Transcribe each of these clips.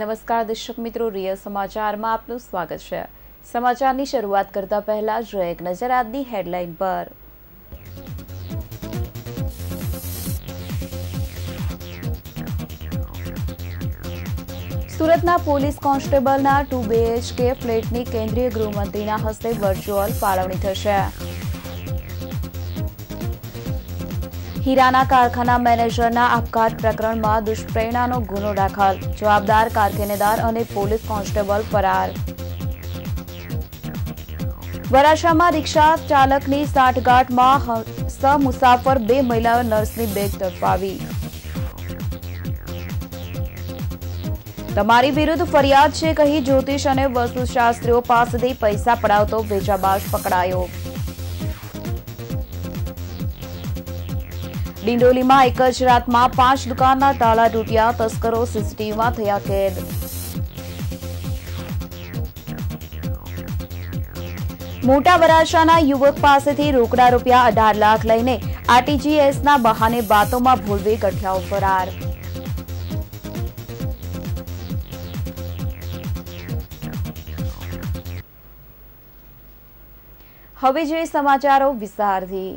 નમસ્કાર દર્શક મિત્રો રિયલ સમાચારમાં આપનું સ્વાગત છે સમાચારની શરૂઆત કરતા પહેલા જો એક નજર આજની હેડલાઇન પર સુરતના પોલીસ કોન્સ્ટેબલના ટુ બીએચકે ફ્લેટની કેન્દ્રીય ગૃહમંત્રીના હસ્તે વર્ચ્યુઅલ ફાળવણી થશે હીરાના કારખાના મેનેજરના આપઘાત પ્રકરણમાં દુષ્પ્રેરણાનો ગુનો દાખલ જવાબદાર કારખાનેદાર અને પોલીસ કોન્સ્ટેબલ ફરાર વરાછામાં રિક્ષા ચાલકની સાંઠગાંઠમાં મુસાફર બે મહિલાઓ નર્સની બેગ ધરપાવી તમારી વિરુદ્ધ ફરિયાદ છે કહી જ્યોતિષ અને વસ્તુશાસ્ત્રીઓ પાસેથી પૈસા પડાવતો વેચાબાજ પકડાયો ડિંડોલીમાં એક જ રાતમાં પાંચ દુકાનના તાળા તૂટ્યા તસ્કરો સીસીટીવીમાં થયા કેદ મોટા વરાછાના યુવક પાસેથી રોકડા રૂપિયા અઢાર લાખ લઈને આરટીજીએસના બહાને બાતોમાં ભૂલવી ગઠિયાઓ ફરાર હવે જોઈએ સમાચારો વિસ્તારથી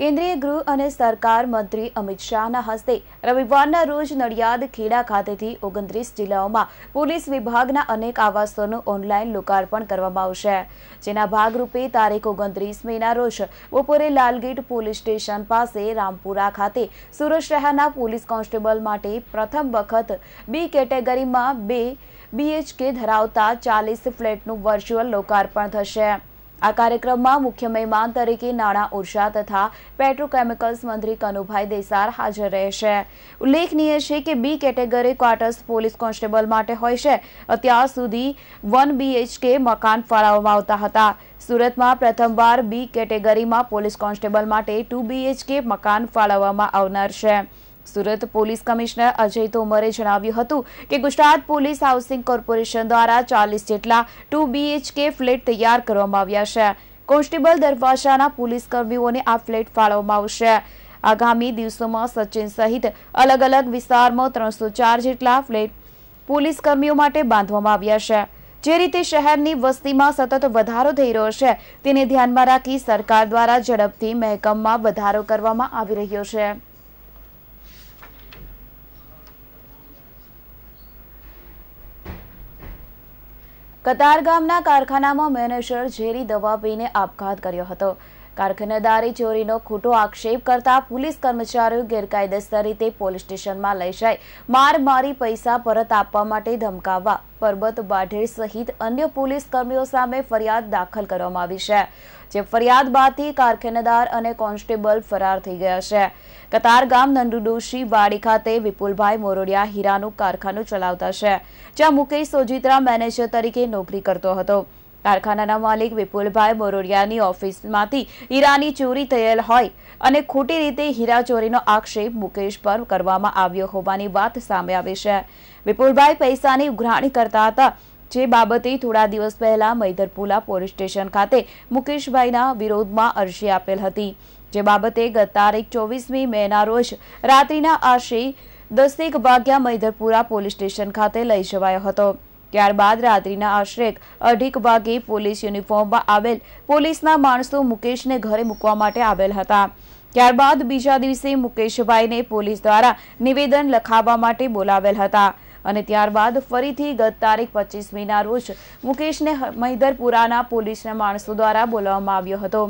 કેન્દ્રીય ગૃહ અને સરકાર મંત્રી અમિત શાહના હસ્તે રવિવારના રોજ નડિયાદ ખેડા ખાતેથી ઓગણત્રીસ જિલ્લાઓમાં પોલીસ વિભાગના અનેક આવાસોનું ઓનલાઈન લોકાર્પણ કરવામાં આવશે જેના ભાગરૂપે તારીખ ઓગણત્રીસ મેના રોજ બપોરે લાલગેટ પોલીસ સ્ટેશન પાસે રામપુરા ખાતે સુરત શહેરના પોલીસ કોન્સ્ટેબલ માટે પ્રથમ વખત બી કેટેગરીમાં બે બીએચકે ધરાવતા ચાલીસ ફ્લેટનું વર્ચ્યુઅલ લોકાર્પણ થશે આ કાર્યક્રમમાં મુખ્ય મહેમાન તરીકે નાણાં ઉર્જા તથા પેટ્રોકેમિકલ્સ મંત્રી કનુભાઈ દેસાર હાજર રહેશે ઉલ્લેખનીય છે કે B category quarters police constable માટે હોય છે અત્યાર સુધી વન બીએચકે મકાન ફાળવવામાં આવતા હતા સુરતમાં પ્રથમવાર બી કેટેગરીમાં પોલીસ કોન્સ્ટેબલ માટે ટુ બીએચકે મકાન ફાળવવામાં આવનાર છે સુરત પોલીસ કમિશનર અજય તોમરે જણાવ્યું હતું કે ગુજરાત પોલીસ હાઉસિંગ કોર્પોરેશન દ્વારા ચાલીસ જેટલા ટુ બીએચકે ફ્લેટ તૈયાર કરવામાં આવ્યા છે કોન્સ્ટેબલ દરવાજાના પોલીસ કર્મીઓને આ ફ્લેટ ફાળવવામાં આવશે આગામી દિવસોમાં સચિન સહિત અલગ અલગ વિસ્તારમાં ત્રણસો ચાર જેટલા ફ્લેટ પોલીસ કર્મીઓ માટે બાંધવામાં આવ્યા છે જે રીતે શહેરની વસ્તીમાં સતત વધારો થઈ રહ્યો છે તેને ધ્યાનમાં રાખી સરકાર દ્વારા ઝડપથી મહેકમમાં વધારો કરવામાં આવી રહ્યો છે કતાર ગામના કારખાનામાં મેનેજર ઝેરી દવા પીને આપઘાત કર્યો હતો કારખાનેદારે ચોરીનો ખોટો આક્ષેપ કરતા પોલીસ કર્મચારીઓ ગેરકાયદેસર રીતે પોલીસ સ્ટેશનમાં લઈ જાય માર મારી પૈસા પરત આપવા માટે ધમકાવવા પરબત બાઢેર સહિત અન્ય પોલીસ કર્મીઓ સામે ફરિયાદ દાખલ કરવામાં આવી છે જે ફરિયાદ બાદથી કારખાનેદાર અને કોન્સ્ટેબલ ફરાર થઈ ગયા છે કતાર ગામ નંદુડોશી વાડી ખાતે વિપુલભાઈ મોરોડિયા હીરાનું કારખાનું ચલાવતા છે જ્યાં મુકેશ સોજિત્રા મેનેજર તરીકે નોકરી કરતો હતો કારખાનાના માલિક વિપુલભાઈ બોરોડિયાની ઓફિસમાંથી હીરાની ચોરી થયેલ હોય અને ખોટી રીતે હીરા ચોરીનો આક્ષેપ મુકેશ પર કરવામાં આવ્યો હોવાની વાત સામે આવી છે વિપુલભાઈ પૈસાની ઉઘરાણી કરતા હતા જે બાબતે થોડા દિવસ પહેલા મૈધરપુલા પોલીસ સ્ટેશન ખાતે મુકેશભાઈના વિરોધમાં અરજી આપેલ હતી જે બાબતે ગત તારીખ ચોવીસમી મેના રોજ રાત્રિના આશરે દસેક વાગ્યા મૈધરપુરા પોલીસ સ્ટેશન ખાતે લઈ જવાયો હતો ત્યારબાદ રાત્રિના આશરે અઢીક વાગે પોલીસ યુનિફોર્મમાં આવેલ પોલીસના માણસો મુકેશને ઘરે મૂકવા માટે આવેલ હતા ત્યારબાદ બીજા દિવસે મુકેશભાઈને પોલીસ દ્વારા નિવેદન લખાવવા માટે બોલાવેલ હતા અને ત્યારબાદ ફરીથી ગત તારીખ પચીસમીના રોજ મુકેશને મહિધરપુરાના પોલીસના માણસો દ્વારા બોલાવવામાં આવ્યો હતો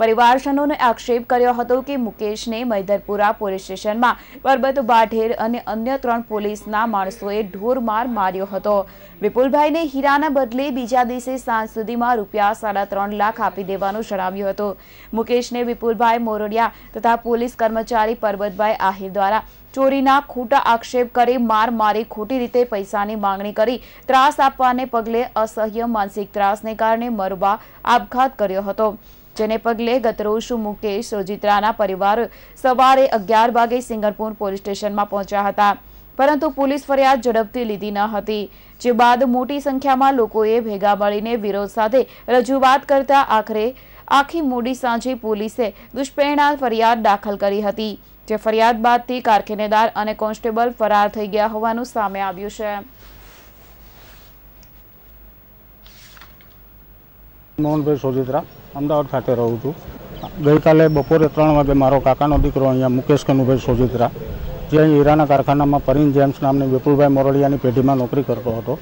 પરિવારજનોને આક્ષેપ કર્યો હતો કે મુકેશને મૈદરપુરા પોલીસ સ્ટેશનમાં પરબત બાઢેર અને અન્ય ત્રણ પોલીસના માણસોએ ઢોરમાર માર્યો હતો વિપુલભાઈને હીરાના બદલે બીજા દિવસે સાંજ સુધીમાં રૂપિયા સાડા ત્રણ લાખ આપી દેવાનું જણાવ્યું હતું મુકેશને વિપુલભાઈ મોરડિયા તથા પોલીસ કર્મચારી પરબતભાઈ આહિર દ્વારા ચોરીના ખોટા આક્ષેપ કરી માર મારી ખોટી રીતે પૈસાની માંગણી કરી ત્રાસ આપવાને પગલે અસહ્ય માનસિક ત્રાસને કારણે મરવા આપઘાત કર્યો હતો જેને પગલે ગતરોજ મુકેશ સોજિત્રાના પરિવાર સવારે અગિયાર વાગે સિંગરપુર પોલીસ સ્ટેશનમાં પહોંચ્યા હતા પરંતુ પોલીસ ફરિયાદ ઝડપથી લીધી ન હતી જે બાદ મોટી સંખ્યામાં લોકોએ ભેગા મળીને વિરોધ સાથે રજૂઆત કરતા આખરે આખી મોડી સાંજે પોલીસે દુષ્પ્રેરણા ફરિયાદ દાખલ કરી હતી જે ફરિયાદ બાદથી કારખાનેદાર અને કોન્સ્ટેબલ ફરાર થઈ ગયા હોવાનું સામે આવ્યું છે મોહનભાઈ સોજિત્રા અમદાવાદ ખાતે રહું છું ગઈકાલે બપોરે ત્રણ વાગે મારો કાકાનો દીકરો અહીંયા મુકેશ કનુભાઈ સોજિત્રા જે અહીં હીરાના કારખાનામાં પરીન જેમ્સ નામની વિપુલભાઈ મોરડિયાની પેઢીમાં નોકરી કરતો હતો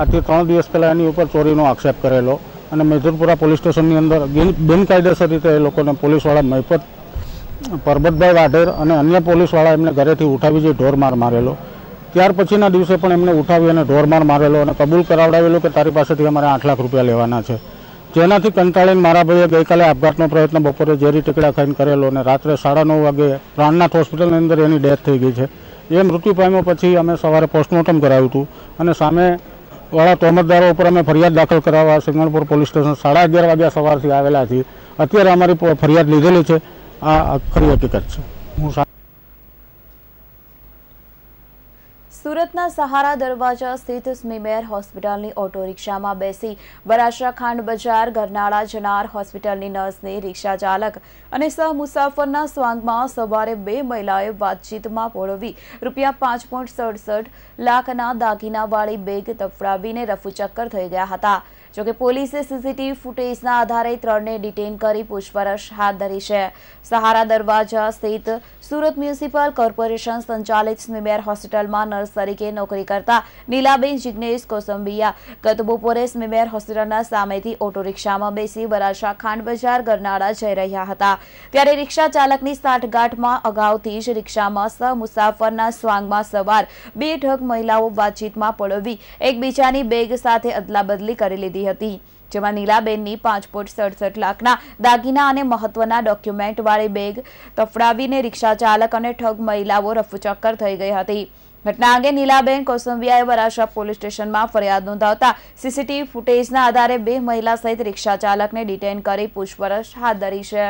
આથી ત્રણ દિવસ પહેલાં એની ઉપર ચોરીનો આક્ષેપ કરેલો અને મેધુરપુરા પોલીસ સ્ટેશનની અંદર બિનકાયદેસર રીતે એ લોકોને પોલીસવાળા મહિપત પરબતભાઈ વાઢેર અને અન્ય પોલીસવાળા એમને ઘરેથી ઉઠાવી જે ઢોરમાર મારેલો ત્યાર પછીના દિવસે પણ એમને ઉઠાવી અને ઢોરમાર મારેલો અને કબૂલ કરાવડાવેલો કે તારી પાસેથી અમારે આઠ લાખ રૂપિયા લેવાના છે જેનાથી કંટાળીને મારા ભાઈએ ગઈકાલે આપઘાતનો પ્રયત્ન બપોરે ઝેરી ટીકડા ખાઈને કરેલો અને રાત્રે સાડા નવ વાગે પ્રાણનાથ હોસ્પિટલની અંદર એની ડેથ થઈ ગઈ છે એ મૃત્યુ પામ્યો પછી અમે સવારે પોસ્ટમોર્ટમ કરાવ્યું હતું અને સામે વાળા તોમતદારો ઉપર અમે ફરિયાદ દાખલ કરાવવા સિંગણપુર પોલીસ સ્ટેશન સાડા અગિયાર વાગ્યા સવારથી આવેલા છીએ અત્યારે અમારી ફરિયાદ લીધેલી છે આ ખરી હકીકત છે હું સુરતના સહારા દરવાજા સ્થિત સ્મીમેર હોસ્પિટલની ઓટો રિક્ષામાં બેસી વરાછા ખાંડ બજાર ગરનાળા જનાર હોસ્પિટલની નર્સની રિક્ષા ચાલક અને સહ મુસાફરના સ્વાંગમાં સવારે બે મહિલાએ વાતચીતમાં પોળવી રૂપિયા પાંચ પોઈન્ટ સડસઠ લાખના દાગીનાવાળી બેગ તફડાવીને રફુચક્કર થઈ ગયા હતા જોકે પોલીસે સીસીટીવી ફૂટેજના આધારે ત્રણને ડિટેન કરી પૂછપરછ હાથ ધરી છે સહારા દરવાજા સ્થિત સુરત મ્યુનિસિપલ કોર્પોરેશન સંચાલિત સ્મીમેર હોસ્પિટલમાં નર્સ તરીકે નોકરી કરતા નીલાબેન જિજ્ઞેશ કોસંબિયા ગત બપોરે સ્મીમેર હોસ્પિટલના સામેથી ઓટો રિક્ષામાં બેસી વરાછા ખાંડ બજાર ગરનાળા જઈ રહ્યા હતા ત્યારે રિક્ષા ચાલકની સાઠગાંઠમાં અગાઉથી જ રિક્ષામાં સહ મુસાફરના સ્વાંગમાં સવાર બે ઢગ મહિલાઓ વાતચીતમાં પળવી એકબીજાની બેગ સાથે અદલાબદલી કરી લીધી કરી હતી જેમાં નીલાબેનની પાંચ લાખના દાગીના અને મહત્વના ડોક્યુમેન્ટવાળી બેગ તફડાવીને રિક્ષા ચાલક અને ઠગ મહિલાઓ રફુચક્કર થઈ ગઈ હતી ઘટના અંગે નીલાબેન કોસંબિયાએ વરાછા પોલીસ સ્ટેશનમાં ફરિયાદ નોંધાવતા સીસીટીવી ફૂટેજના આધારે બે મહિલા સહિત રિક્ષા ચાલકને ડિટેન કરી પૂછપરછ હાથ ધરી છે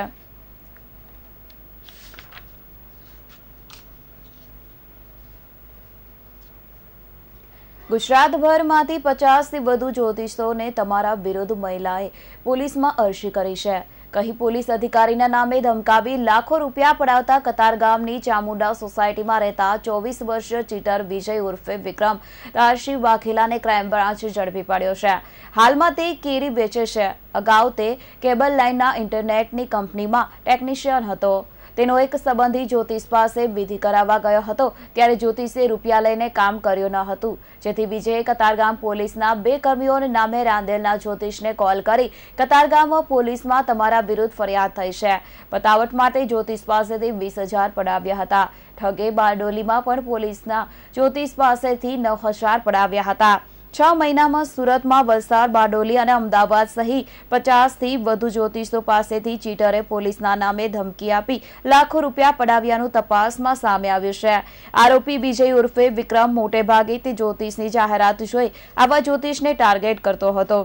ગુજરાતભરમાંથી પચાસથી વધુ જ્યોતિષોને તમારા વિરુદ્ધ મહિલાએ પોલીસમાં અરજી કરી છે કહી પોલીસ અધિકારીના નામે ધમકાવી લાખો રૂપિયા પડાવતા ગામની ચામુંડા સોસાયટીમાં રહેતા ચોવીસ વર્ષીય ચીટર વિજય ઉર્ફે વિક્રમ રાશિ વાઘેલાને ક્રાઇમ બ્રાન્ચે ઝડપી પાડ્યો છે હાલમાં તે કેરી વેચે છે અગાઉ તે કેબલ લાઇનના ઇન્ટરનેટની કંપનીમાં ટેકનિશિયન હતો તેનો એક સંબંધી જ્યોતિષ પાસે વિધિ કરાવવા ગયો હતો ત્યારે જ્યોતિષે રૂપિયા લઈને કામ કર્યું ન હતું જેથી વિજયે કતારગામ પોલીસના બે કર્મીઓના નામે રાંદેલના જ્યોતિષને કોલ કરી કતારગામ પોલીસમાં તમારા વિરુદ્ધ ફરિયાદ થઈ છે પતાવટ માટે જ્યોતિષ પાસેથી વીસ હજાર પડાવ્યા હતા ઠગે બારડોલીમાં પણ પોલીસના જ્યોતિષ પાસેથી નવ પડાવ્યા હતા છ મહિનામાં સુરતમાં વલસાડ બારડોલી અને અમદાવાદ સહિત પચાસથી વધુ જ્યોતિષો પાસેથી ચીટરે પોલીસના નામે ધમકી આપી લાખો રૂપિયા પડાવ્યાનું તપાસમાં સામે આવ્યું છે આરોપી વિજય ઉર્ફે વિક્રમ મોટેભાગે તે જ્યોતિષની જાહેરાત જોઈ આવા જ્યોતિષને ટાર્ગેટ કરતો હતો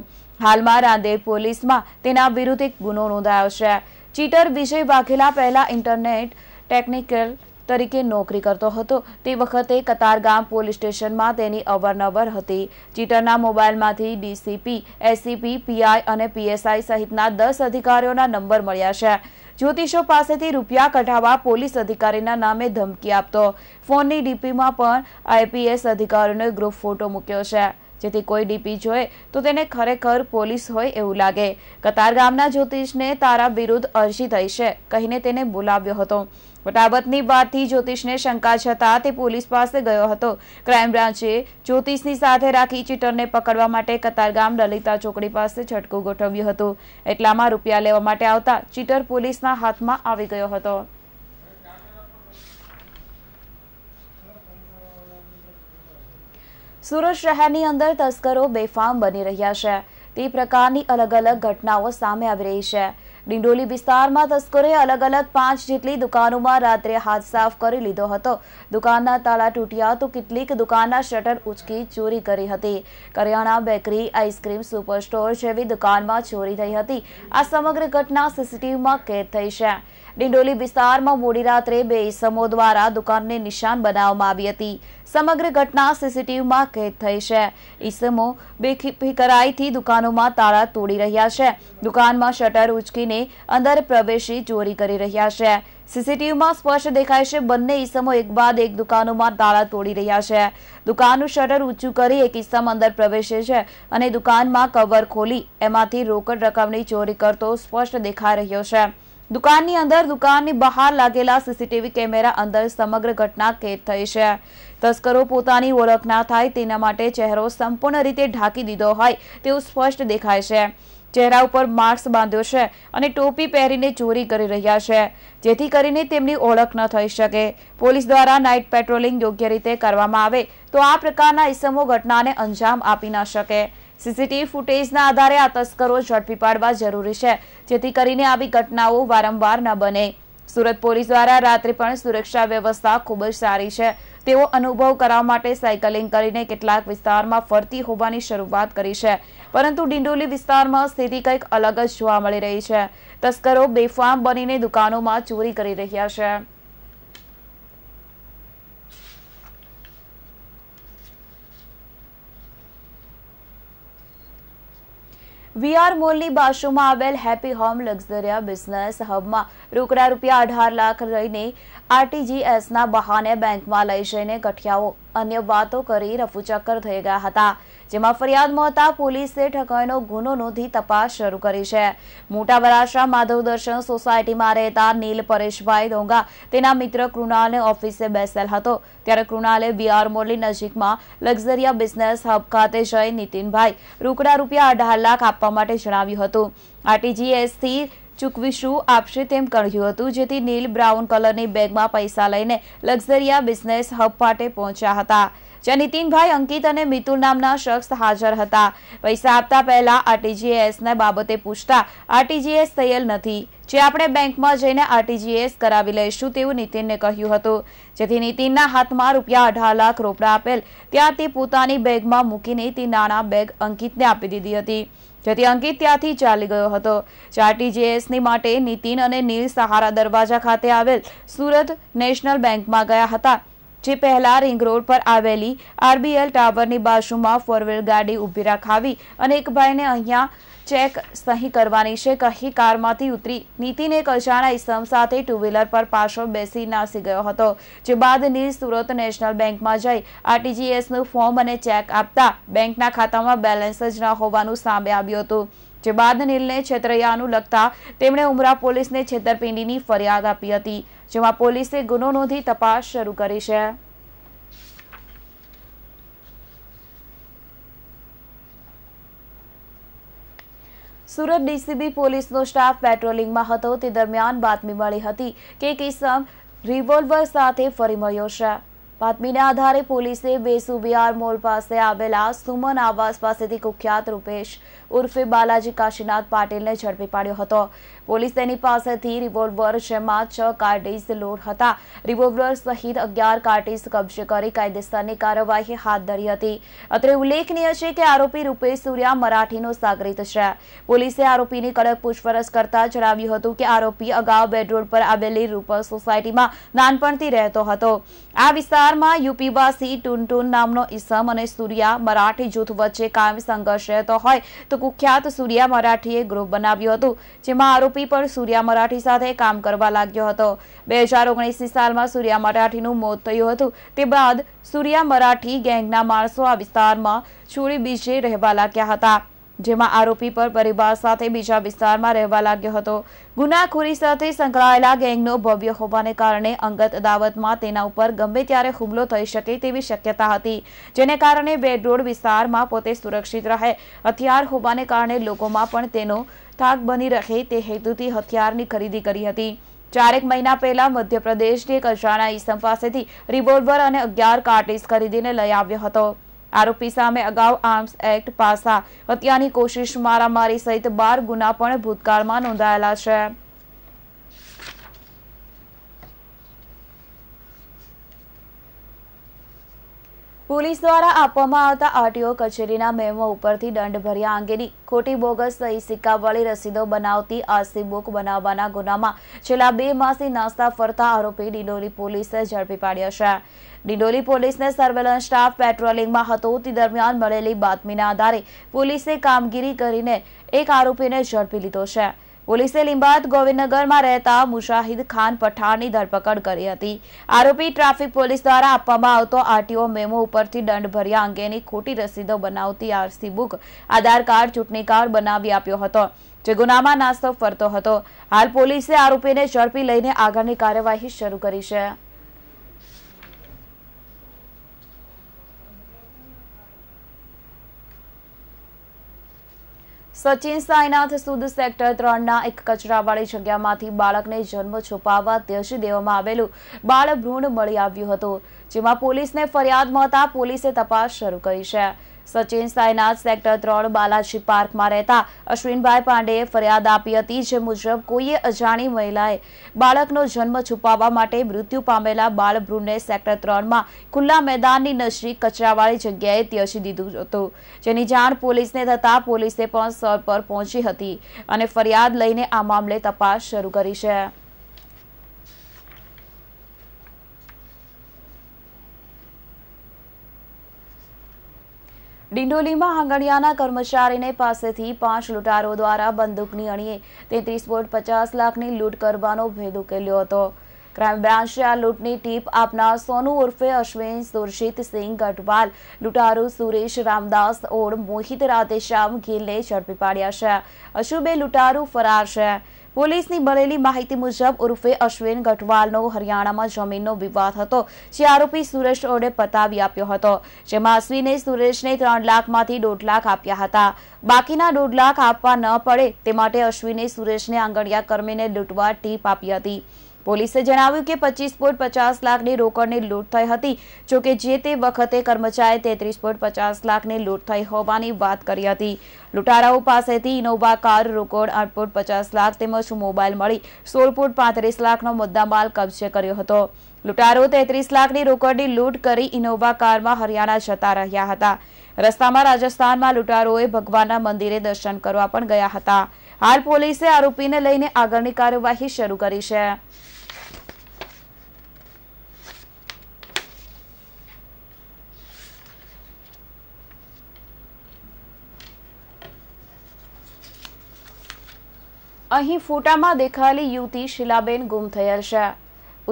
હાલમાં રાંદેર પોલીસમાં તેના વિરુદ્ધ એક ગુનો નોંધાયો છે ચીટર વિજય વાઘેલા પહેલા ઇન્ટરનેટ ટેકનિકલ તરીકે નોકરી કરતો હતો તે વખતે કતારગામ પોલીસ સ્ટેશનમાં તેની અવરનવર હતી ચીટરના મોબાઈલમાંથી ડીસીપી એસીપી પીઆઈ અને પીએસઆઈ સહિતના દસ અધિકારીઓના નંબર મળ્યા છે જ્યોતિષો પાસેથી રૂપિયા કઢાવવા પોલીસ અધિકારીના નામે ધમકી આપતો ફોનની ડીપીમાં પણ આઈપીએસ અધિકારીનો ગ્રુપ ફોટો મૂક્યો છે જેથી કોઈ ડીપી જોઈએ તો તેને ખરેખર પોલીસ હોય એવું લાગે કતારગામના જ્યોતિષને તારા વિરુદ્ધ અરજી થઈ છે કહીને તેને બોલાવ્યો હતો બટ આ બાદથી જ્યોતિષને શંકા છતાં તે પોલીસ પાસે ગયો હતો ક્રાઇમ બ્રાન્ચે જ્યોતિષની સાથે રાખી ચીટરને પકડવા માટે કતારગામ લલિતા ચોકડી પાસે છટકો ગોઠવ્યો હતો એટલામાં રૂપિયા લેવા માટે આવતા ચીટર પોલીસના હાથમાં આવી ગયો હતો સુરત શહેરની અંદર તસ્કરો બેફામ બની રહ્યા છે તે પ્રકારની અલગ અલગ ઘટનાઓ સામે આવી રહી છે ડિંડોલી વિસ્તારમાં તસ્કરે અલગ અલગ પાંચ જેટલી દુકાનોમાં રાત્રે હાથ સાફ કરી લીધો હતો દુકાનના તાળા તૂટ્યા તો કેટલીક દુકાનના શટર ઉચકી ચોરી કરી હતી કરિયાણા બેકરી આઈસ્ક્રીમ સુપર સ્ટોર જેવી દુકાનમાં ચોરી થઈ હતી આ સમગ્ર ઘટના સીસીટીવીમાં કેદ થઈ છે ડિંડોલી વિસ્તારમાં મોડી રાત્રે બે ઇસમો દ્વારા દુકાનને નિશાન બનાવવામાં આવી હતી સમગ્ર ઘટના સીસીટીવીમાં કેદ થઈ છે ઇસમો બેફિકરાઈથી દુકાનોમાં તાળા તોડી રહ્યા છે દુકાનમાં શટર ઉચકીને અંદર પ્રવેશી ચોરી કરી રહ્યા છે સીસીટીવીમાં સ્પષ્ટ દેખાય છે બંને ઇસમો એક બાદ એક દુકાનોમાં તાળા તોડી રહ્યા છે દુકાનનું શટર ઊંચું કરી એક ઇસમ અંદર પ્રવેશે છે અને દુકાનમાં કવર ખોલી એમાંથી રોકડ રકમની ચોરી કરતો સ્પષ્ટ દેખાઈ રહ્યો છે દુકાનની અંદર દુકાનની બહાર લાગેલા સીસીટીવી કેમેરા અંદર સમગ્ર ઘટના કેદ થઈ છે તસ્કરો પોતાની ઓળખ ના થાય તેના માટે ચહેરો સંપૂર્ણ રીતે ઢાંકી દીધો હોય તેવું સ્પષ્ટ દેખાય છે ચહેરા ઉપર માસ્ક બાંધ્યો છે અને ટોપી પહેરીને ચોરી કરી રહ્યા છે જેથી કરીને તેમની ઓળખ ન થઈ શકે પોલીસ દ્વારા નાઇટ પેટ્રોલિંગ યોગ્ય રીતે કરવામાં આવે તો આ પ્રકારના ઇસમો ઘટનાને અંજામ આપી ન શકે સીસીટીવી ફૂટેજના આધારે આ તસ્કરો ઝડપી પાડવા જરૂરી છે જેથી કરીને આવી ઘટનાઓ વારંવાર ન બને સુરત પોલીસ દ્વારા રાત્રે પણ સુરક્ષા વ્યવસ્થા ખૂબ જ સારી છે તેઓ અનુભવ કરવા માટે સાયકલિંગ કરીને કેટલાક વિસ્તારમાં ફરતી હોવાની શરૂઆત કરી છે પરંતુ ડિંડોલી વિસ્તારમાં સ્થિતિ કંઈક અલગ જ જોવા મળી રહી છે તસ્કરો બેફામ બનીને દુકાનોમાં ચોરી કરી રહ્યા છે વીઆર મોલની બાજુમાં આવેલ હેપી હોમ લક્ઝરિયા બિઝનેસ હબમાં રોકડા રૂપિયા અઢાર લાખ લઈને આરટીજીએસના બહાને બેંકમાં લઈ જઈને ગઠિયાઓ અન્ય વાતો કરી રફુચક્કર થઈ ગયા હતા જેમાં ફરિયાદ મળતા પોલીસે ઠગાઈનો ગુનો નોંધી તપાસ શરૂ કરી છે મોટા વરાછા માધવ દર્શન સોસાયટીમાં રહેતા નીલ પરેશભાઈ ડોંગા તેના મિત્ર કૃણાલને ઓફિસે બેસેલ હતો ત્યારે કૃણાલે બીઆર મોરલી નજીકમાં લક્ઝરિયા બિઝનેસ હબ ખાતે જઈ નીતિનભાઈ રોકડા રૂપિયા અઢાર લાખ આપવા માટે જણાવ્યું હતું આરટીજીએસથી ચૂકવીશું આપશે તેમ કહ્યું હતું જેથી નીલ બ્રાઉન કલરની બેગમાં પૈસા લઈને લક્ઝરિયા બિઝનેસ હબ માટે પહોંચ્યા હતા જે નીતિનભાઈ અંકિત અને મિતુલ નામના શખ્સ હાજર હતા પૈસા આપતા પહેલા આરટીજીએસને બાબતે પૂછતા આરટીજીએસ થયેલ નથી જે આપણે બેંકમાં જઈને આરટીજીએસ કરાવી લઈશું તેવું નીતિનને કહ્યું હતું જેથી નીતિનના હાથમાં રૂપિયા અઢાર લાખ રોકડા આપેલ ત્યાં તે પોતાની બેગમાં મૂકીને તે નાણાં બેગ અંકિતને આપી દીધી હતી જેથી અંકિત ત્યાંથી ચાલી ગયો હતો આરટીજીએસની માટે નીતિન અને નીલ સહારા દરવાજા ખાતે આવેલ સુરત નેશનલ બેંકમાં ગયા હતા જે પહેલા રિંગ રોડ પર આવેલી આરબીએલ ટાવરની બાજુમાં ફોરવ્હીલ ગાડી ઊભી રાખાવી અને એક ભાઈને અહીંયા ચેક સહી કરવાની છે કહી કારમાંથી ઉતરી નીતિને કચાણા ઇસમ સાથે ટુ વ્હીલર પર પાછો બેસી નાસી ગયો હતો જે બાદ નીર સુરત નેશનલ બેંકમાં જઈ આરટીજીએસનું ફોર્મ અને ચેક આપતા બેંકના ખાતામાં બેલેન્સ જ ન હોવાનું સામે આવ્યું હતું જે બાદ નીલને છેતરૈયાનું લગતા તેમણે ઉમરા પોલીસને છેતરપિંડીની ફરિયાદ આપી હતી જેમાં પોલીસે ગુનો નોંધી તપાસ શરૂ કરી છે સુરત ડીસીબી પોલીસનો સ્ટાફ પેટ્રોલિંગમાં હતો તે દરમિયાન બાતમી મળી હતી કે કિસમ રિવોલ્વર સાથે ફરી મળ્યો છે બાતમીના આધારે પોલીસે બેસુબિયાર મોલ પાસે આવેલા સુમન આવાસ પાસેથી કુખ્યાત રૂપેશ ઉર્ફે બાલાજી કાશીનાથ પાટીલને ઝડપી પાડ્યો હતો પોલીસ તેની પાસેથી રિવોલ્વર જેમાં છ કાર્ટીસ લોડ હતા રિવોલ્વર સહિત અગિયાર કાર્ટીસ કબજે કરી કાયદેસરની કાર્યવાહી હાથ ધરી હતી અત્રે ઉલ્લેખનીય છે કે આરોપી રૂપેશ સૂર્યા મરાઠીનો સાગરીત છે પોલીસે આરોપીની કડક પૂછપરછ કરતા જણાવ્યું હતું કે આરોપી અગાઉ બેડ રોડ પર આવેલી રૂપર સોસાયટીમાં નાનપણથી રહેતો હતો આ વિસ્તારમાં યુપીવાસી ટુનટુન નામનો ઇસમ અને સૂર્યા મરાઠી જૂથ વચ્ચે કાયમ સંઘર્ષ રહેતો હોય તો કુખ્યાત સૂર્યા મરાઠીએ ગ્રુપ બનાવ્યું હતું જેમાં આરોપી પણ સૂર્યા મરાઠી સાથે કામ કરવા લાગ્યો હતો બે હજાર ઓગણીસની સાલમાં સૂર્યા મરાઠીનું મોત થયું હતું તે બાદ સૂર્યા મરાઠી ગેંગના માણસો આ વિસ્તારમાં છોડી બીજે રહેવા લાગ્યા હતા જેમાં આરોપી પર પરિવાર સાથે બીજા વિસ્તારમાં રહેવા લાગ્યો હતો ગુનાખોરી સાથે સંકળાયેલા ગેંગનો ભવ્ય હોવાને કારણે અંગત અદાવતમાં તેના ઉપર ગમે ત્યારે હુમલો થઈ શકે તેવી શક્યતા હતી જેને કારણે બેડ રોડ વિસ્તારમાં પોતે સુરક્ષિત રહે હથિયાર હોવાને કારણે લોકોમાં પણ તેનો થાક બની રહે તે હેતુથી હથિયારની ખરીદી કરી હતી ચારેક મહિના પહેલા મધ્યપ્રદેશની એક ઈસમ પાસેથી રિવોલ્વર અને અગિયાર કાર્ટિસ ખરીદીને લઈ આવ્યો હતો આરોપી સામે અગાઉ આર્મ્સ એક્ટ પાસા હત્યાની કોશિશ મારામારી સહિત બાર ગુના પણ ભૂતકાળમાં નોંધાયેલા છે પોલીસ દ્વારા આપવામાં આવતા આરટીઓ કચેરીના મેમો ઉપરથી દંડ ભર્યા અંગેની ખોટી બોગસ સહી સિક્કાવાળી રસીદો બનાવતી આરસી બુક બનાવવાના ગુનામાં છેલ્લા બે માસથી નાસ્તા ફરતા આરોપી ડિડોલી પોલીસે ઝડપી પાડ્યો છે ડિડોલી પોલીસને સર્વેલન્સ સ્ટાફ પેટ્રોલિંગમાં હતો તે દરમિયાન મળેલી બાતમીના આધારે પોલીસે કામગીરી કરીને એક આરોપીને ઝડપી લીધો છે પોલીસે લીંબાદ ગોવિંદનગરમાં રહેતા મુશાહિદ ખાન પઠાણની ધરપકડ કરી હતી આરોપી ટ્રાફિક પોલીસ દ્વારા આપવામાં આવતો આરટીઓ મેમો ઉપરથી દંડ ભર્યા અંગેની ખોટી રસીદો બનાવતી આરસી બુક આધાર કાર્ડ ચૂંટણી કાર્ડ બનાવી આપ્યો હતો જે ગુનામાં નાસ્તો ફરતો હતો હાલ પોલીસે આરોપીને ઝડપી લઈને આગળની કાર્યવાહી શરૂ કરી છે સચિન સાંઈનાથ સુદ સેક્ટર ત્રણના એક કચરાવાળી જગ્યામાંથી બાળકને જન્મ છુપાવવા દર્શી દેવામાં આવેલું બાળ ભ્રૂણ મળી આવ્યું હતું જેમાં પોલીસને ફરિયાદ મળતા પોલીસે તપાસ શરૂ કરી છે સચિન સાયનાથ સેક્ટર ત્રણ બાલાજી પાર્કમાં રહેતા અશ્વિનભાઈ પાંડેએ ફરિયાદ આપી હતી જે મુજબ કોઈએ અજાણી મહિલાએ બાળકનો જન્મ છુપાવવા માટે મૃત્યુ પામેલા બાળભ્રૂણને સેક્ટર ત્રણમાં ખુલ્લા મેદાનની નજીક કચરાવાળી જગ્યાએ ત્યજી દીધું હતું જેની જાણ પોલીસને થતાં પોલીસે પણ સ્થળ પર પહોંચી હતી અને ફરિયાદ લઈને આ મામલે તપાસ શરૂ કરી છે ડિંડોલીમાં આંગણિયાના કર્મચારીને પાસેથી પાંચ લૂંટારો દ્વારા બંદૂકની અણીએ તેત્રીસ પોઈન્ટ પચાસ લાખની લૂંટ કરવાનો ભેદ ઉકેલ્યો હતો ક્રાઇમ બ્રાન્ચે આ લૂંટની ટીપ આપનાર સોનુ ઉર્ફે અશ્વિન સુરજીત સિંહ ગઢવાલ લૂંટારો સુરેશ રામદાસ ઓળ મોહિત રાધેશ્યામ ગીલને ઝડપી પાડ્યા છે અશુબે બે ફરાર છે પોલીસની મળેલી માહિતી મુજબ ઉર્ફે અશ્વિન ગઢવાલનો હરિયાણામાં જમીનનો વિવાદ હતો જે આરોપી સુરેશ ઓડે પતાવી આપ્યો હતો જેમાં અશ્વિને સુરેશને ત્રણ લાખમાંથી દોઢ લાખ આપ્યા હતા બાકીના દોઢ લાખ આપવા ન પડે તે માટે અશ્વિને સુરેશને આંગણિયા કર્મીને લૂંટવા ટીપ આપી હતી પોલીસે જણાવ્યું કે પચીસ પોઈન્ટ પચાસ લાખની રોકડની લૂંટ થઈ હતી જોકે જે તે વખતે કર્મચારીએ તેત્રીસ પોઈન્ટ પચાસ લાખની લૂંટ થઈ હોવાની વાત કરી હતી લૂંટારાઓ પાસેથી ઇનોવા કાર રોકડ આઠ પોઈન્ટ પચાસ લાખ તેમજ મોબાઈલ મળી સોળ પોઈન્ટ પાંત્રીસ લાખનો મુદ્દામાલ કબજે કર્યો હતો લૂંટારો તેત્રીસ લાખની રોકડની લૂંટ કરી ઇનોવા કારમાં હરિયાણા જતા રહ્યા હતા રસ્તામાં રાજસ્થાનમાં લૂંટારોએ ભગવાનના મંદિરે દર્શન કરવા પણ ગયા હતા હાલ પોલીસે આરોપીને લઈને આગળની કાર્યવાહી શરૂ કરી છે અહીં ફોટામાં દેખાયેલી યુવતી શીલાબેન ગુમ થયેલ છે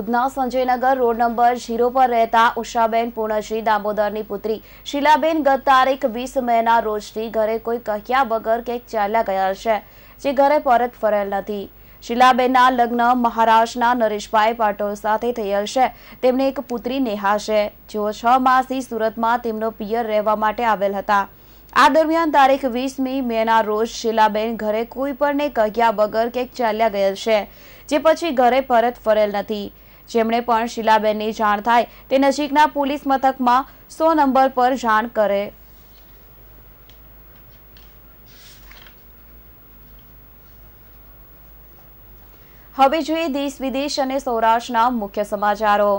Udhna Sanjaynagar road number zero પર રહેતા ઉષાબેન પૂર્ણશ્રી દામોદરની પુત્રી શીલાબેન ગત તારીખ વીસ મેના રોજથી ઘરે કોઈ કહ્યા વગર ક્યાંક ચાલ્યા ગયા છે જે ઘરે પરત ફરેલ નથી શીલાબેનના લગ્ન મહારાષ્ટ્રના નરેશભાઈ પાટોલ સાથે થયેલ છે તેમને એક પુત્રી નેહા છે જેઓ છ માસથી સુરતમાં તેમનો પિયર રહેવા માટે આવેલ હતા આ દરમિયાન તારીખ વીસમી મેના રોજ શીલાબેન ઘરે કોઈ પણ કહ્યા વગર કે ચાલ્યા ગયેલ છે જે પછી ઘરે પરત ફરેલ નથી જેમણે પણ શીલાબેનની જાણ થાય તે નજીકના પોલીસ મથકમાં સો નંબર પર જાણ કરે હવે જોઈએ દેશ વિદેશ અને સૌરાષ્ટ્રના મુખ્ય સમાચારો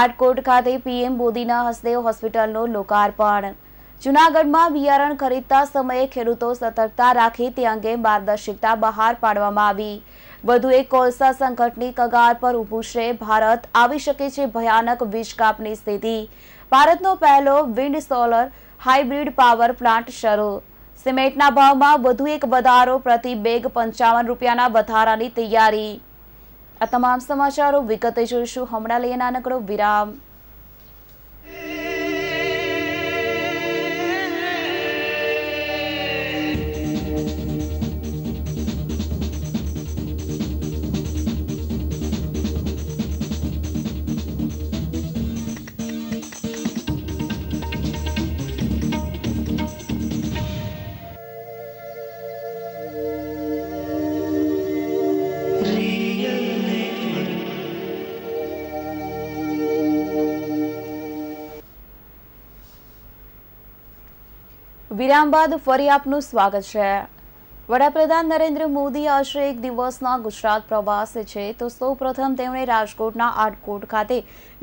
આટકોટ ખાતે પીએમ મોદીના હસ્તે હોસ્પિટલનું લોકાર્પણ જૂનાગઢમાં બિયારણ ખરીદતા સમયે ખેડૂતો સતર્કતા રાખી તે અંગે માર્ગદર્શિકા બહાર પાડવામાં આવી વધુ એક કોલસા સંકટની કગાર પર ઊભું છે ભારત આવી શકે છે ભયાનક વીજ કાપની સ્થિતિ ભારતનો પહેલો wind solar hybrid power plant શરૂ સિમેન્ટના ભાવમાં વધુ એક વધારો પ્રતિ બેગ પંચાવન રૂપિયાના વધારાની તૈયારી આ તમામ સમાચારો વિગતે જોઈશું હમણાં લઈએ નાનકડો વિરામ વિરામ બાદ ફરી આપનું સ્વાગત છે વડાપ્રધાન નરેન્દ્ર મોદી આશરે એક દિવસના ગુજરાત પ્રવાસે છે તો સૌપ્રથમ તેમણે રાજકોટના આટકોટ ખાતે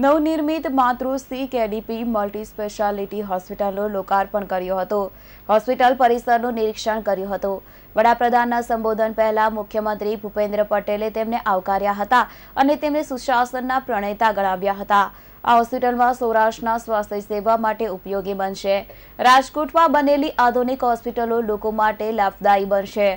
નવનિર્મિત માતૃ માતૃશ્રી કેડીપી મલ્ટી સ્પેશિયાલિટી હોસ્પિટલનું લોકાર્પણ કર્યું હતું હોસ્પિટલ પરિસરનું નિરીક્ષણ કર્યું હતું વડાપ્રધાનના સંબોધન પહેલા મુખ્યમંત્રી ભૂપેન્દ્ર પટેલે તેમને આવકાર્યા હતા અને તેમને સુશાસનના પ્રણેતા ગણાવ્યા હતા આ હોસ્પિટલમાં સૌરાષ્ટ્રના સ્વાસ્થ્ય સેવા માટે ઉપયોગી બનશે રાજકોટમાં બનેલી આધુનિક હોસ્પિટલો લોકો માટે લાભદાયી બનશે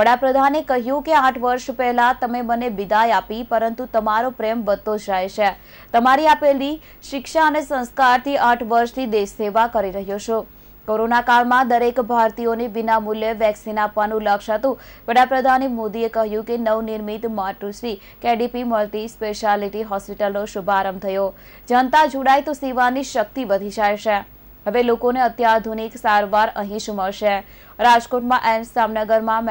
વડાપ્રધાને કહ્યું કે આઠ વર્ષ પહેલા તમે મને વિદાય આપી પરંતુ તમારો પ્રેમ વધતો જાય છે તમારી આપેલી શિક્ષા અને સંસ્કારથી આઠ વર્ષથી દેશ સેવા કરી રહ્યો છું કોરોના કાળમાં દરેક ભારતીયોને વિના વેક્સિન આપવાનું લક્ષ્ય હતું વડાપ્રધાન મોદીએ કહ્યું કે નવનિર્મિત માતૃશ્રી કેડીપી મલ્ટી સ્પેશિયાલિટી હોસ્પિટલનો શુભારંભ થયો જનતા જોડાય તો સેવાની શક્તિ વધી જાય છે હવે લોકોને અત્યાધુનિક સારવાર અહીં જ મળશે રાજકોટમાં એમ્સ જામનગરમાં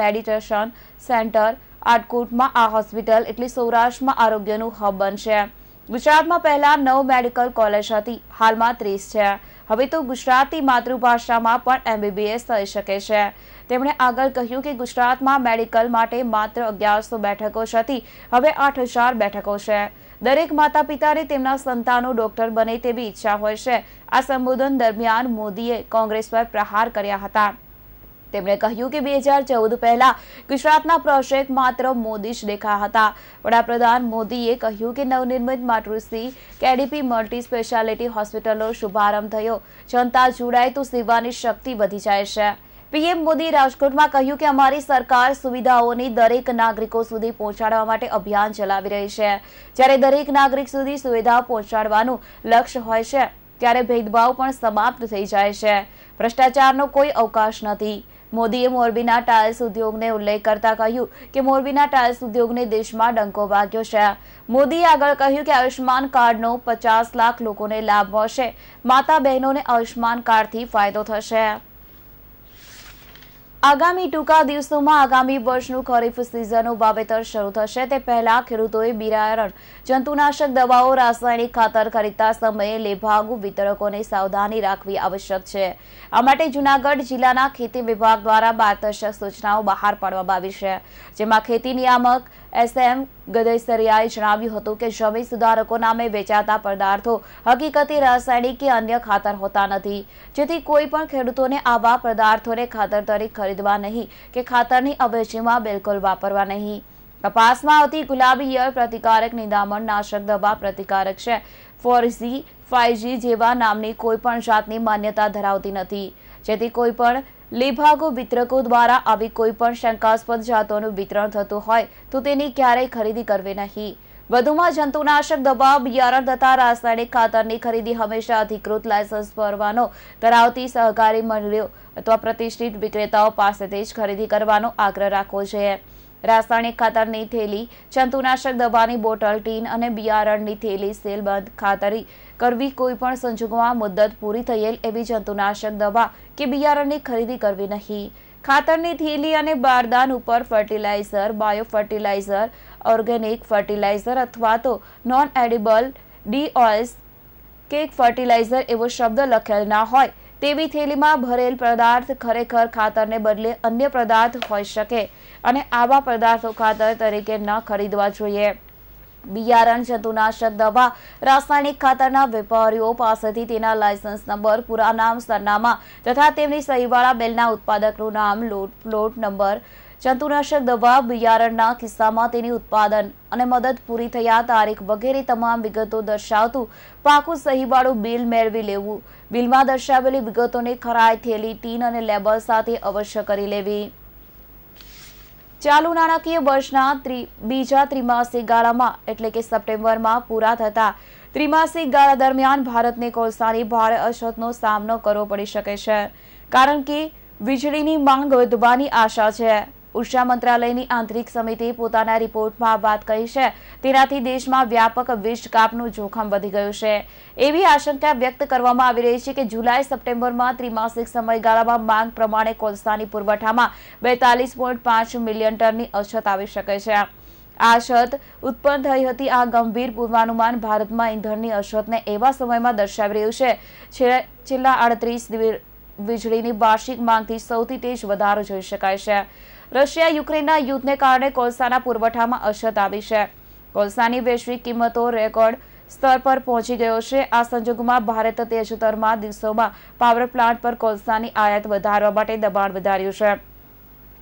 મેડિટેશન સેન્ટર આટકોટમાં આ હોસ્પિટલ એટલે સૌરાષ્ટ્રમાં આરોગ્યનું હબ બનશે ગુજરાતમાં પહેલા નવ મેડિકલ કોલેજ હતી હાલમાં ત્રીસ છે હવે તો ગુજરાતી માતૃભાષામાં પણ એમબીબીએસ થઈ શકે છે તેમણે આગળ કહ્યું કે ગુજરાતમાં મેડિકલ માટે માત્ર અગિયારસો બેઠકો હતી હવે આઠ હજાર બેઠકો છે દરેક માતા પિતાને તેમના સંતાનો ડોક્ટર બને તેવી ઈચ્છા હોય છે આ સંબોધન દરમિયાન મોદીએ કોંગ્રેસ પર પ્રહાર કર્યા હતા તેમણે કહ્યું કે બે હજાર ચૌદ પહેલા ગુજરાતના પ્રોજેક્ટ માત્ર મોદી જ દેખા હતા વડાપ્રધાન મોદીએ કહ્યું કે નવનિર્મિત માતૃશ્રી કેડીપી મલ્ટી સ્પેશિયાલિટી હોસ્પિટલનો શુભારંભ થયો જનતા જોડાય તો સેવાની શક્તિ વધી જાય છે પીએમ મોદી રાજકોટમાં કહ્યું કે અમારી સરકાર સુવિધાઓની દરેક નાગરિકો સુધી પહોંચાડવા માટે અભિયાન ચલાવી રહી છે જ્યારે દરેક નાગરિક સુધી સુવિધાઓ પહોંચાડવાનું લક્ષ્ય હોય છે ત્યારે ભેદભાવ પણ સમાપ્ત થઈ જાય છે ભ્રષ્ટાચારનો કોઈ અવકાશ નથી મોદીએ મોરબીના ટાઇલ્સ ઉદ્યોગને ઉલ્લેખ કરતા કહ્યું કે મોરબીના ટાઇલ્સ ઉદ્યોગને દેશમાં ડંકો વાગ્યો છે મોદીએ આગળ કહ્યું કે આયુષ્માન કાર્ડનો પચાસ લાખ લોકોને લાભ મળશે માતા બહેનોને આયુષ્માન કાર્ડથી ફાયદો થશે આગામી ટૂંકા દિવસોમાં આગામી વર્ષનું ખરીફ સિઝનનું વાવેતર શરૂ થશે તે પહેલા ખેડૂતોએ બિરારણ જંતુનાશક દવાઓ રાસાયણિક ખાતર ખરીદતા સમયે લેભાગુ વિતરકોને સાવધાની રાખવી આવશ્યક છે આ માટે જૂનાગઢ જિલ્લાના ખેતી વિભાગ દ્વારા માર્ગદર્શક સૂચનાઓ બહાર પાડવામાં આવી છે જેમાં ખેતી નિયામક એસએમ ગદેસરિયાએ જણાવ્યું હતું કે જમીન સુધારકો નામે વેચાતા પદાર્થો હકીકતી રાસાયણિક કે અન્ય ખાતર હોતા નથી જેથી કોઈ પણ ખેડૂતોને આવા પદાર્થોને ખાતર તરીકે ખરીદવા નહીં કે ખાતરની અવેજીમાં બિલકુલ વાપરવા નહીં કપાસમાં આવતી ગુલાબી યર પ્રતિકારક નિદામણ નાશક દવા પ્રતિકારક છે ફોરજી ઝી ફાઈવ જેવા નામની કોઈ પણ જાતની માન્યતા ધરાવતી નથી જેથી કોઈ પણ લેભાગો વિતરકો દ્વારા આવી કોઈપણ શંકાસ્પદ જાતોનું વિતરણ થતું હોય તો તેની ક્યારેય ખરીદી કરવી નહીં વધુમાં જંતુનાશક દવા બિયારણ તથા રાસાયણિક ખાતરની ખરીદી હંમેશા અધિકૃત લાયસન્સ ભરવાનો ધરાવતી સહકારી મંડળીઓ અથવા પ્રતિષ્ઠિત વિક્રેતાઓ પાસેથી જ ખરીદી કરવાનો આગ્રહ રાખવો જોઈએ રાસાયણિક ખાતરની થેલી જંતુનાશક દવાની બોટલ ટીન અને બિયારણની થેલી સેલબંધ ખાતરી કરવી કોઈપણ સંજોગોમાં મુદ્દત પૂરી થયેલ એવી જંતુનાશક દવા કે બિયારણની ખરીદી કરવી નહીં ખાતરની થેલી અને બારદાન ઉપર fertilizer bio fertilizer organic fertilizer અથવા તો નોન એડિબલ ડી ઓઇલ્સ કે ફર્ટિલાઇઝર એવો શબ્દ લખેલ ના હોય તેવી થેલીમાં ભરેલ પદાર્થ ખરેખર ખાતરને બદલે અન્ય પદાર્થ હોઈ શકે અને આવા પદાર્થો ખાતર તરીકે ન ખરીદવા જોઈએ બિયારણ જંતુનાશક દવા રાસાયણિક ખાતરના વેપારીઓ પાસેથી તેના લાયસન્સ નંબર પૂરા નામ સરનામા તથા તેમની સહીવાળા બેલના ઉત્પાદકનું નામ લોટ લોટ નંબર જંતુનાશક દવા બિયારણના કિસ્સામાં તેની ઉત્પાદન અને મદદ પૂરી થયા તારીખ વગેરે તમામ વિગતો દર્શાવતું પાકું સહીવાળું બિલ મેળવી લેવું બિલમાં દર્શાવેલી વિગતોને ખરાઈ થયેલી ટીન અને લેબર સાથે અવશ્ય કરી લેવી ચાલુ નાણાકીય વર્ષના બીજા ત્રિમાસિક ગાળામાં એટલે કે સપ્ટેમ્બરમાં પૂરા થતા ત્રિમાસિક ગાળા દરમિયાન ભારતને કોલસાની ભારે અછતનો સામનો કરવો પડી શકે છે કારણ કે વીજળીની માંગ વધવાની આશા છે ઉર્જા મંત્રાલયની આંતરિક સમિતિ પોતાના રિપોર્ટમાં વાત કહી છે તેનાથી દેશમાં વ્યાપક વીજ કાપનું જોખમ વધી ગયું છે એવી આશંકા વ્યક્ત કરવામાં આવી રહી છે કે જુલાઈ સપ્ટેમ્બરમાં ત્રિમાસિક સમયગાળામાં માંગ પ્રમાણે કોલસાની પુરવઠામાં બેતાલીસ મિલિયન ટનની અછત આવી શકે છે આ અછત ઉત્પન્ન થઈ હતી આ ગંભીર પૂર્વાનુમાન ભારતમાં ઇંધણની અછતને એવા સમયમાં દર્શાવી રહ્યું છે છેલ્લા અડત્રીસ વીજળીની વાર્ષિક માંગથી સૌથી તેજ વધારો જોઈ શકાય છે રશિયા યુક્રેનના યુદ્ધને કારણે કોલસાના પુરવઠામાં અછત આવી છે કોલસાની વૈશ્વિક કિંમતો રેકોર્ડ સ્તર પર પહોંચી ગયો છે આ સંજોગોમાં ભારત તાજેતરમાં દિવસોમાં પાવર પ્લાન્ટ પર કોલસાની આયાત વધારવા માટે દબાણ વધાર્યું છે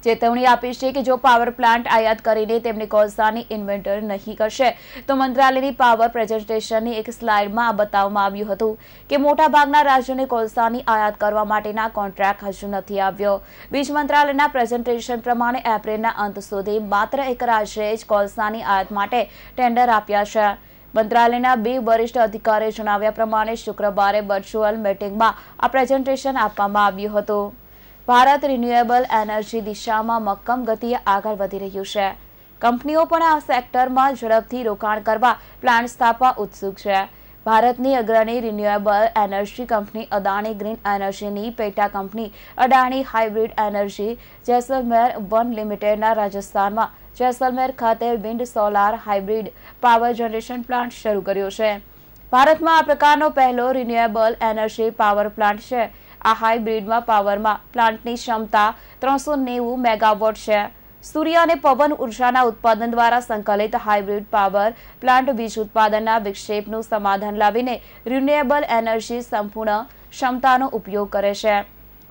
ચેતવણી આપી છે કે જો પાવર પ્લાન્ટ આયાત કરીને તેમની કોલસાની ઇન્વેન્ટર નહીં કરશે તો મંત્રાલયની પાવર પ્રેઝન્ટેશનની એક સ્લાઇડમાં આ બતાવવામાં આવ્યું હતું કે મોટાભાગના રાજ્યોને કોલસાની આયાત કરવા માટેના કોન્ટ્રાક્ટ હજુ નથી આવ્યો બીજ મંત્રાલયના પ્રેઝન્ટેશન પ્રમાણે એપ્રિલના અંત સુધી માત્ર એક રાજ્યએ જ કોલસાની આયાત માટે ટેન્ડર આપ્યા છે મંત્રાલયના બે વરિષ્ઠ અધિકારીએ જણાવ્યા પ્રમાણે શુક્રવારે વર્ચ્યુઅલ મિટિંગમાં આ પ્રેઝન્ટેશન આપવામાં આવ્યું હતું ભારત રિન્યુએબલ એનર્જી દિશામાં મક્કમ ગતિએ આગળ વધી રહ્યું છે કંપનીઓ પણ આ સેક્ટરમાં ઝડપથી રોકાણ કરવા પ્લાન્ટ સ્થાપવા ઉત્સુક છે ભારતની અગ્રણી renewable energy company Adani green એનર્જીની પેટા company Adani hybrid energy Jaisalmer one લિમિટેડના રાજસ્થાનમાં જેસલમેર ખાતે wind solar hybrid power generation plant શરૂ કર્યો છે ભારતમાં આ પ્રકારનો પહેલો રિન્યુએબલ એનર્જી પાવર પ્લાન્ટ છે આ હાઇબ્રિડમાં પાવરમાં પ્લાન્ટની ક્ષમતા ત્રણસો નેવું મેગાવોટ છે સૂર્ય અને પવન ઉર્જાના ઉત્પાદન દ્વારા સંકલિત હાઇબ્રિડ પાવર પ્લાન્ટ વીજ ઉત્પાદનના વિક્ષેપનું સમાધાન લાવીને રિન્યુએબલ એનર્જી સંપૂર્ણ ક્ષમતાનો ઉપયોગ કરે છે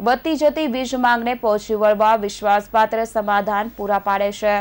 વધતી જતી વીજ માંગને પહોંચી વળવા વિશ્વાસપાત્ર સમાધાન પૂરા પાડે છે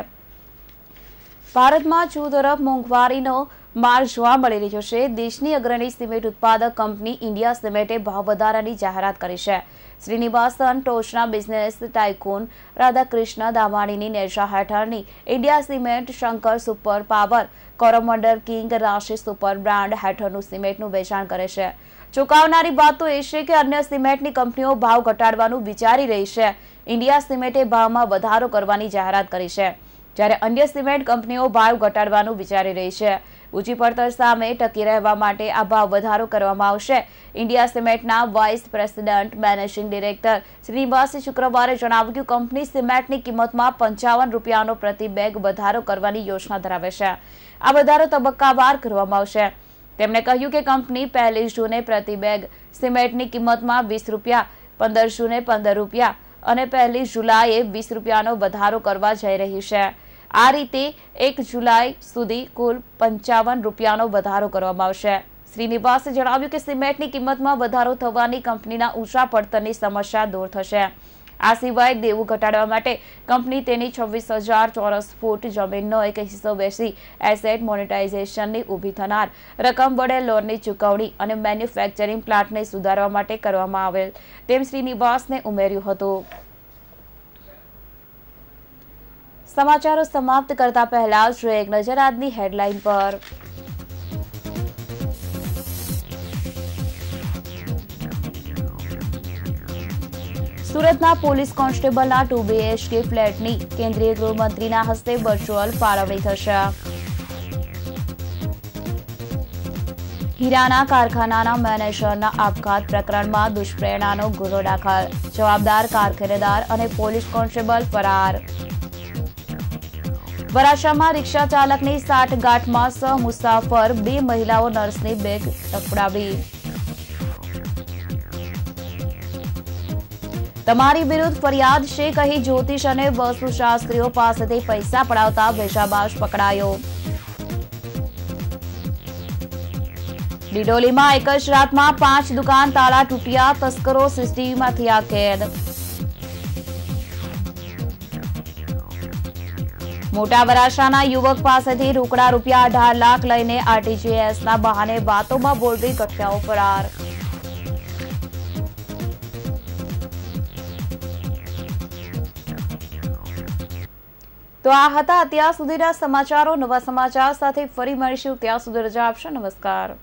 ભારતમાં ચૂ તરફ મોંઘવારીનો માર જોવા મળી રહ્યો છે દેશની અગ્રણી સિમેન્ટ ઉત્પાદક કંપની ઇન્ડિયા સિમેન્ટે ભાવ વધારાની જાહેરાત કરી છે શ્રીનિવાસન ટોચના બિઝનેસ ટાઇકોન રાધાકૃષ્ણ દામાણીની નેશા હેઠળની India cement Sankar super power Coromandel king Raasi super brand હેઠળનું સિમેન્ટનું વેચાણ કરે છે ચુકાવનારી વાત તો એ છે કે અન્ય સિમેન્ટની કંપનીઓ ભાવ ઘટાડવાનું વિચારી રહી છે ઇન્ડિયા સિમેન્ટે ભાવમાં વધારો કરવાની જાહેરાત કરી છે જ્યારે અન્ય સિમેન્ટ કંપનીઓ ભાવ ઘટાડવાનું વિચારી રહી છે ઊંચી પડતર સામે ટકી રહેવા માટે આ ભાવ વધારો કરવામાં આવશે ઇન્ડિયા સિમેન્ટના વાઇસ પ્રેસિડેન્ટ મેનેજિંગ ડિરેક્ટર શ્રીનિવાસે શુક્રવારે જણાવ્યું કે કંપની સિમેન્ટની કિંમતમાં પંચાવન રૂપિયાનો પ્રતિ બેગ વધારો કરવાની યોજના ધરાવે છે આ વધારો તબક્કાવાર કરવામાં આવશે તેમણે કહ્યું કે કંપની પહેલી જૂને પ્રતિ બેગ સિમેન્ટની કિંમતમાં વીસ રૂપિયા પંદર જૂને પંદર રૂપિયા અને પહેલી જુલાઈએ વીસ રૂપિયાનો વધારો કરવા જઈ રહી છે આ રીતે એક જુલાઈ સુધી કુલ પંચાવન રૂપિયાનો વધારો કરવામાં આવશે શ્રીનિવાસે જણાવ્યું કે સિમેન્ટની કિંમતમાં વધારો થવાની કંપનીના ઊંચા પડતરની સમસ્યા દૂર થશે આ સિવાય દેવું ઘટાડવા માટે કંપની તેની છવ્વીસ હજાર ચોરસ ફૂટ જમીનનો એક હિસ્સો બેસી એસેટ મોનિટાઇઝેશનની ઊભી થનાર રકમ વડે લોનની ચુકવણી અને મેન્યુફેક્ચરિંગ પ્લાન્ટને સુધારવા માટે કરવામાં આવેલ તેમ શ્રીનિવાસને ઉમેર્યું હતું સમાચારો સમાપ્ત કરતા પહેલા જ એક નજર આજની હેડલાઇન પર સુરતના પોલીસ કોન્સ્ટેબલના ટુ બીએચકે ફ્લેટની કેન્દ્રીય ગૃહમંત્રીના હસ્તે વર્ચ્યુઅલ ફાળવણી થશે હીરાના કારખાનાના મેનેજરના આપઘાત પ્રકરણમાં દુષ્પ્રેરણાનો ગુનો દાખલ જવાબદાર કારખાનેદાર અને પોલીસ કોન્સ્ટેબલ ફરાર વરાછામાં રિક્ષા ચાલકની સાઠગાંઠમાં સહ મુસાફર બે મહિલાઓ નર્સની બેગ ટકડાવી તમારી વિરુદ્ધ ફરિયાદ છે કહી જ્યોતિષ અને વસ્તુશાસ્ત્રીઓ પાસેથી પૈસા પડાવતા વેશાબાશ પકડાયો ડિડોલીમાં એક જ રાતમાં પાંચ દુકાન તાળા તૂટ્યા તસ્કરો સિસ્ટીમમાંથી આ કેદ મોટા વરાછાના યુવક પાસેથી રોકડા રૂપિયા અઢાર લાખ લઈને આરટીજીએસના બહાને વાતોમાં બોલતી કક્ષાઓ ફરાર તો આ હતા અત્યાર સુધીના સમાચારો નવા સમાચાર સાથે ફરી મળીશું ત્યાં સુધી રજા આપશો નમસ્કાર